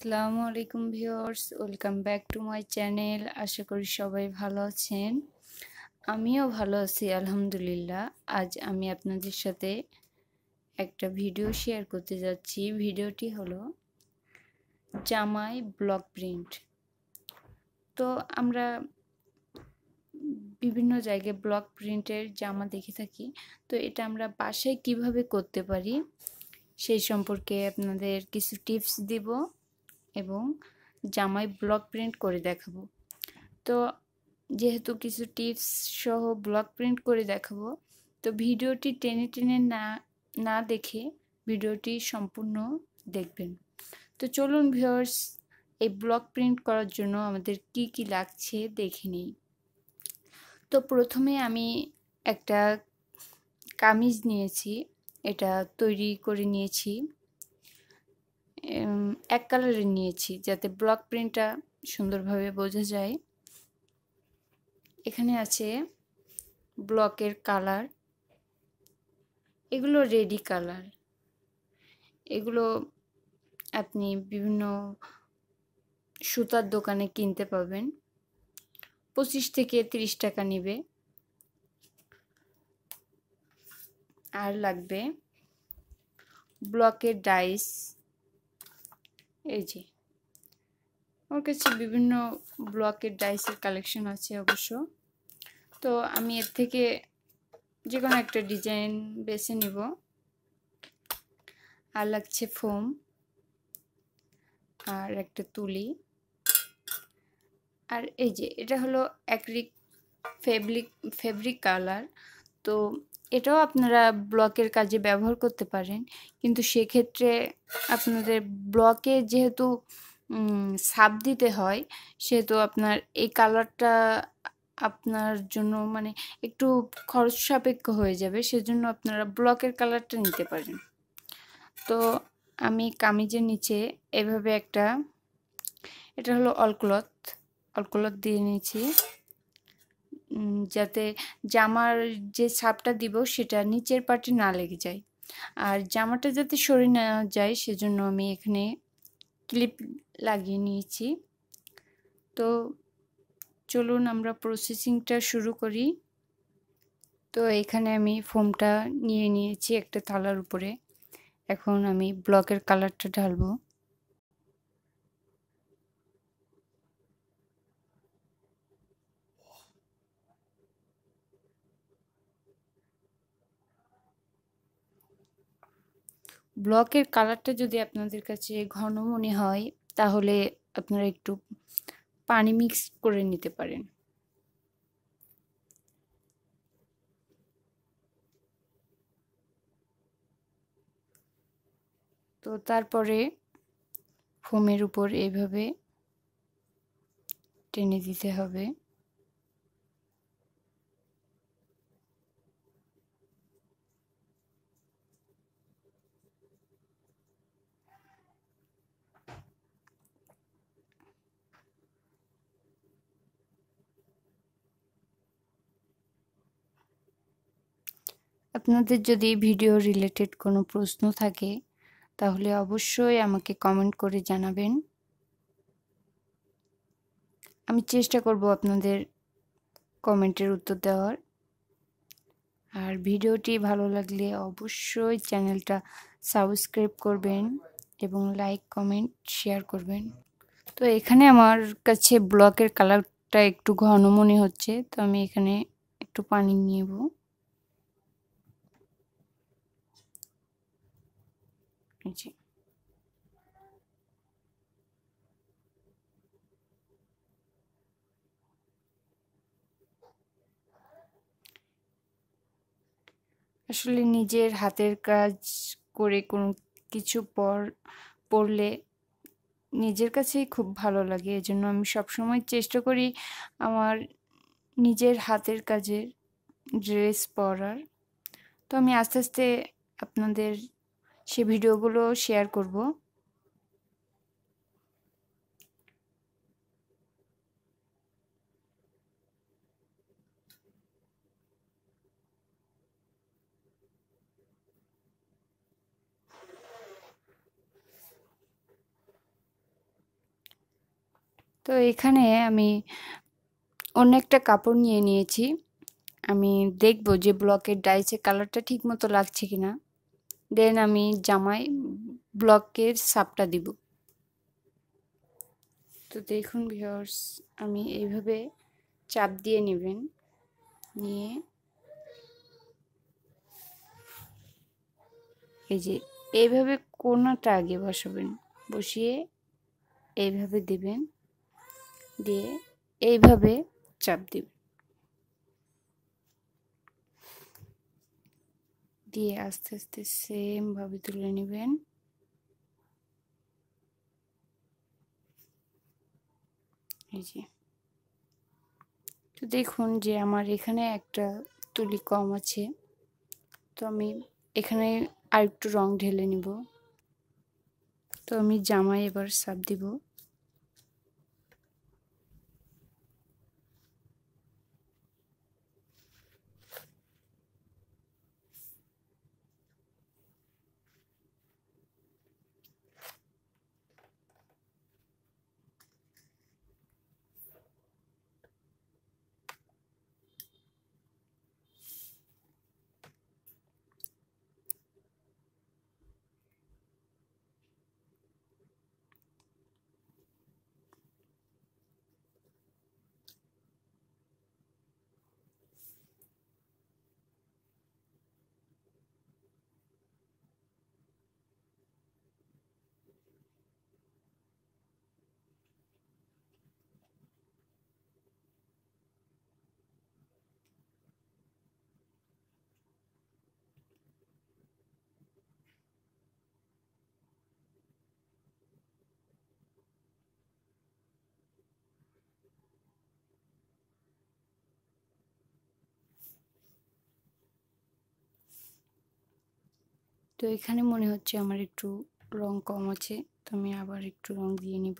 আসসালামু আলাইকুম viewers welcome back to my channel আশা করি সবাই ভালো আছেন আমিও ভালো আছি আলহামদুলিল্লাহ আজ আমি আপনাদের সাথে একটা ভিডিও শেয়ার করতে যাচ্ছি ভিডিওটি হলো জামাই ব্লক প্রিন্ট তো আমরা বিভিন্ন জায়গায় ব্লক প্রিন্টের জামা দেখে থাকি তো এটা আমরা বাসায় কিভাবে করতে পারি সেই সম্পর্কে আপনাদের কিছু টিপস দিব এবং জামাই ব্লক প্রিন্ট করে দেখাবো তো যেহেতু কিছু টিপস সহ ব্লক প্রিন্ট করে দেখাবো তো ভিডিওটি টেনে টেনে না না দেখে ভিডিওটি সম্পূর্ণ দেখবেন তো চলুন ভিউয়ার্স এই ব্লক প্রিন্ট করার জন্য আমাদের কি কি লাগছে দেখে নিই তো প্রথমে আমি একটা কামিজ নিয়েছি এটা তৈরি করে নিয়েছি এক কালারের নিয়েছি যাতে ব্লক প্রিন্টটা সুন্দরভাবে বোঝা যায় এখানে আছে ব্লকের কালার এগুলো রেডি কালার এগুলো আপনি বিভিন্ন সুতার দোকানে কিনতে পাবেন পঁচিশ থেকে তিরিশ টাকা নেবে আর লাগবে ব্লকের ডাইস এই যে ওর কাছে বিভিন্ন ব্লকের ডাইসের কালেকশন আছে অবশ্য তো আমি এর থেকে যে কোনো একটা ডিজাইন বেছে নিব আর লাগছে ফোম আর একটা তুলি আর এই যে এটা হলো অ্যাক্রিক ফেব্রিক ফেব্রিক কালার তো এটাও আপনারা ব্লকের কাজে ব্যবহার করতে পারেন কিন্তু সেক্ষেত্রে আপনাদের ব্লকে যেহেতু সাপ দিতে হয় সেহেতু আপনার এই কালারটা আপনার জন্য মানে একটু খরচ সাপেক্ষ হয়ে যাবে সেজন্য আপনারা ব্লকের কালারটা নিতে পারেন তো আমি কামিজের নিচে এভাবে একটা এটা হলো অলক্লথ অলক্লথ দিয়ে নিয়েছি যাতে জামার যে ছাপটা দিব সেটা নিচের পাটে না লেগে যায় আর জামাটা যাতে সরে না যায় সেজন্য আমি এখানে ক্লিপ লাগিয়ে নিয়েছি তো চলুন আমরা প্রসেসিংটা শুরু করি তো এখানে আমি ফোমটা নিয়ে নিয়েছি একটা থালার উপরে এখন আমি ব্লকের কালারটা ঢালবো ব্লকের কালারটা যদি আপনাদের কাছে ঘন মনে হয় তাহলে আপনারা একটু পানি মিক্স করে নিতে পারেন তো তারপরে ফোমের উপর এইভাবে টেনে দিতে হবে আপনাদের যদি ভিডিও রিলেটেড কোনো প্রশ্ন থাকে তাহলে অবশ্যই আমাকে কমেন্ট করে জানাবেন আমি চেষ্টা করব আপনাদের কমেন্টের উত্তর দেওয়ার আর ভিডিওটি ভালো লাগলে অবশ্যই চ্যানেলটা সাবস্ক্রাইব করবেন এবং লাইক কমেন্ট শেয়ার করবেন তো এখানে আমার কাছে ব্লকের কালারটা একটু ঘন মনে হচ্ছে তো আমি এখানে একটু পানি নিয়েব আসলে নিজের হাতের কাজ করে কোনো কিছু পর পড়লে নিজের কাছেই খুব ভালো লাগে এজন্য আমি সবসময় চেষ্টা করি আমার নিজের হাতের কাজের ড্রেস পরার তো আমি আস্তে আস্তে আপনাদের সে ভিডিওগুলো শেয়ার করব তো এখানে আমি অন্য একটা কাপড় নিয়ে নিয়েছি আমি দেখব যে ব্লকের ডাইসে কালারটা ঠিক মতো লাগছে কি না দেন আমি জামায় ব্লকের সাপটা দিব তো দেখুন ভিওর্স আমি এইভাবে চাপ দিয়ে নেবেন নিয়ে এই যে এইভাবে কোনাটা আগে বসাবেন বসিয়ে এইভাবে দেবেন দিয়ে এইভাবে চাপ দিব দিয়ে আস্তে আস্তে সেমভাবে তুলে নেবেন এই যে তো দেখুন যে আমার এখানে একটা তুলি কম আছে তো আমি এখানে আর একটু রং ঢেলে নিব তো আমি জামায় এবার সাপ দিব তো এখানে মনে হচ্ছে আমার একটু রং কম আছে তো আমি আবার একটু রং দিয়ে নিব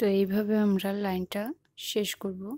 তো এইভাবে আমরা লাইনটা শেষ করবো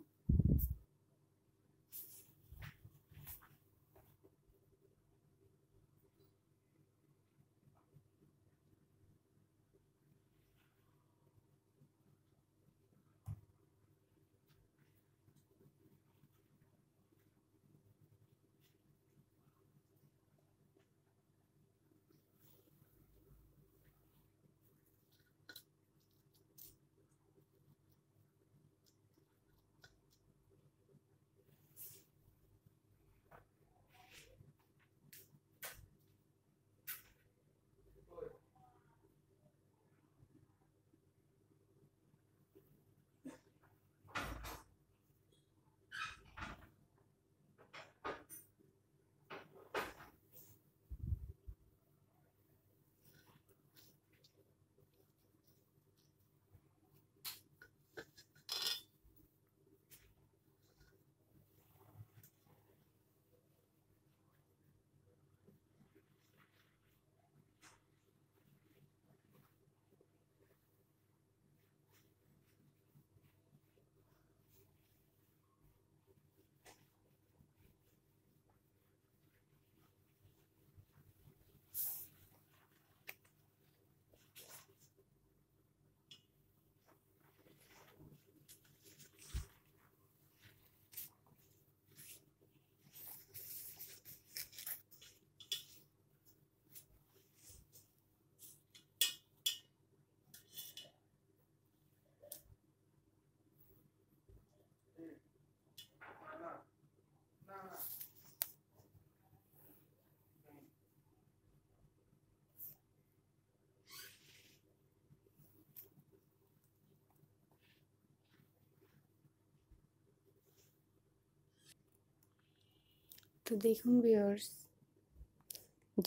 তো দেখুন ভিওর্স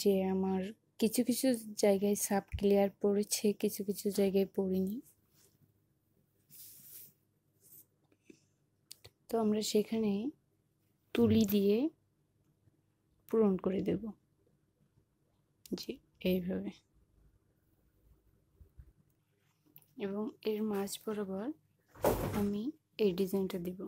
যে আমার কিছু কিছু জায়গায় সাব ক্লিয়ার পড়েছে কিছু কিছু জায়গায় পড়িনি তো আমরা সেখানে তুলি দিয়ে পূরণ করে দেব জি এইভাবে এবং এর মাঝ বরাবর আমি এই ডিজাইনটা দেবো